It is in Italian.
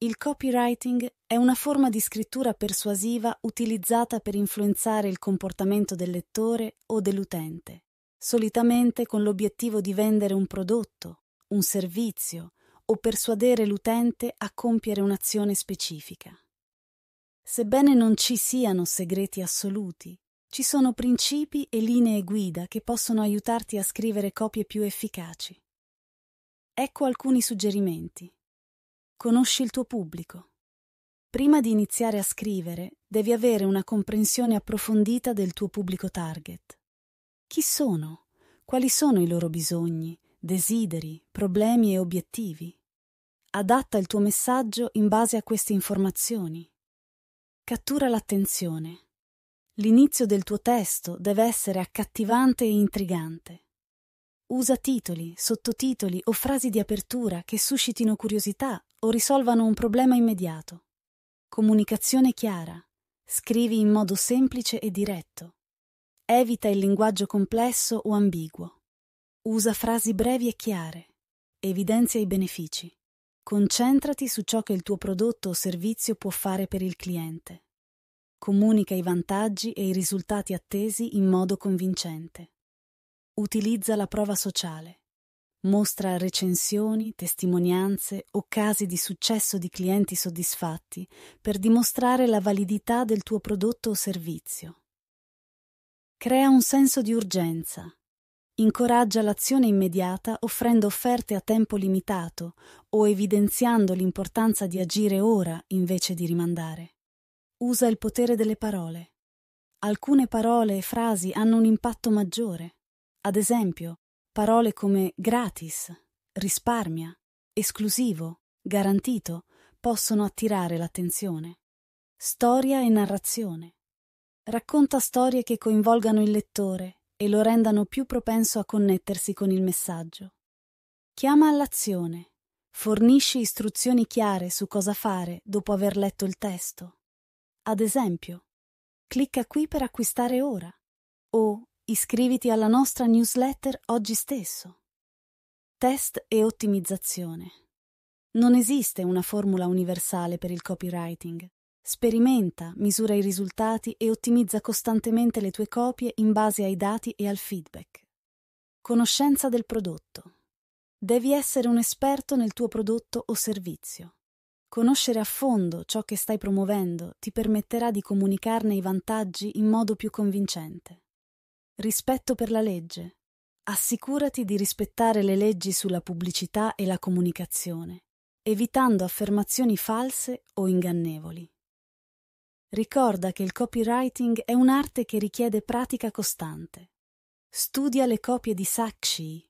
Il copywriting è una forma di scrittura persuasiva utilizzata per influenzare il comportamento del lettore o dell'utente, solitamente con l'obiettivo di vendere un prodotto, un servizio o persuadere l'utente a compiere un'azione specifica. Sebbene non ci siano segreti assoluti, ci sono principi e linee guida che possono aiutarti a scrivere copie più efficaci. Ecco alcuni suggerimenti. Conosci il tuo pubblico. Prima di iniziare a scrivere, devi avere una comprensione approfondita del tuo pubblico target. Chi sono? Quali sono i loro bisogni, desideri, problemi e obiettivi? Adatta il tuo messaggio in base a queste informazioni. Cattura l'attenzione. L'inizio del tuo testo deve essere accattivante e intrigante. Usa titoli, sottotitoli o frasi di apertura che suscitino curiosità o risolvano un problema immediato. Comunicazione chiara. Scrivi in modo semplice e diretto. Evita il linguaggio complesso o ambiguo. Usa frasi brevi e chiare. Evidenzia i benefici. Concentrati su ciò che il tuo prodotto o servizio può fare per il cliente. Comunica i vantaggi e i risultati attesi in modo convincente. Utilizza la prova sociale. Mostra recensioni, testimonianze o casi di successo di clienti soddisfatti per dimostrare la validità del tuo prodotto o servizio. Crea un senso di urgenza. Incoraggia l'azione immediata offrendo offerte a tempo limitato o evidenziando l'importanza di agire ora invece di rimandare. Usa il potere delle parole. Alcune parole e frasi hanno un impatto maggiore. Ad esempio, Parole come gratis, risparmia, esclusivo, garantito possono attirare l'attenzione. Storia e narrazione. Racconta storie che coinvolgano il lettore e lo rendano più propenso a connettersi con il messaggio. Chiama all'azione. Fornisci istruzioni chiare su cosa fare dopo aver letto il testo. Ad esempio, clicca qui per acquistare ora o Iscriviti alla nostra newsletter oggi stesso. Test e ottimizzazione. Non esiste una formula universale per il copywriting. Sperimenta, misura i risultati e ottimizza costantemente le tue copie in base ai dati e al feedback. Conoscenza del prodotto. Devi essere un esperto nel tuo prodotto o servizio. Conoscere a fondo ciò che stai promuovendo ti permetterà di comunicarne i vantaggi in modo più convincente. Rispetto per la legge. Assicurati di rispettare le leggi sulla pubblicità e la comunicazione, evitando affermazioni false o ingannevoli. Ricorda che il copywriting è un'arte che richiede pratica costante. Studia le copie di Sakshi